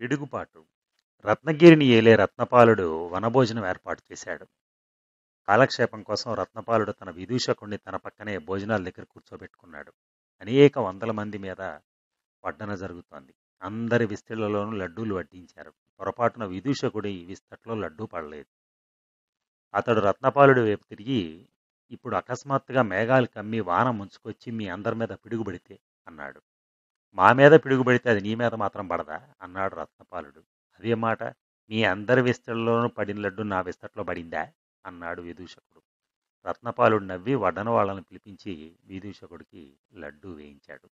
పిడుగుపాటు రత్నగిరిని ఏలే రత్నపాలుడు వనభోజనం ఏర్పాటు చేశాడు కాలక్షేపం కోసం రత్నపాలుడు తన విదూషకుణ్ణి తన పక్కనే భోజనాల దగ్గర కూర్చోబెట్టుకున్నాడు అనేక వందల మంది మీద వడ్డన జరుగుతోంది అందరి విస్తీళ్లలోనూ లడ్డూలు వడ్డించారు పొరపాటున విదూషకుడి విస్తట్లో లడ్డూ పడలేదు అతడు రత్నపాలుడు వైపు తిరిగి ఇప్పుడు అకస్మాత్తుగా మేఘాలు కమ్మి వాన ముంచుకొచ్చి మీ అందరి మీద పిడుగుబడితే అన్నాడు మా మీద పిడుగుపడితే అది నీ మీద మాత్రం పడదా అన్నాడు రత్నపాలుడు అదే మాట మీ అందరి విస్తరలోనూ పడిన లడ్డు నా విస్తట్లో పడిందా అన్నాడు విదూషకుడు రత్నపాలుడు నవ్వి వడ్డన వాళ్ళని పిలిపించి విదూషకుడికి లడ్డు వేయించాడు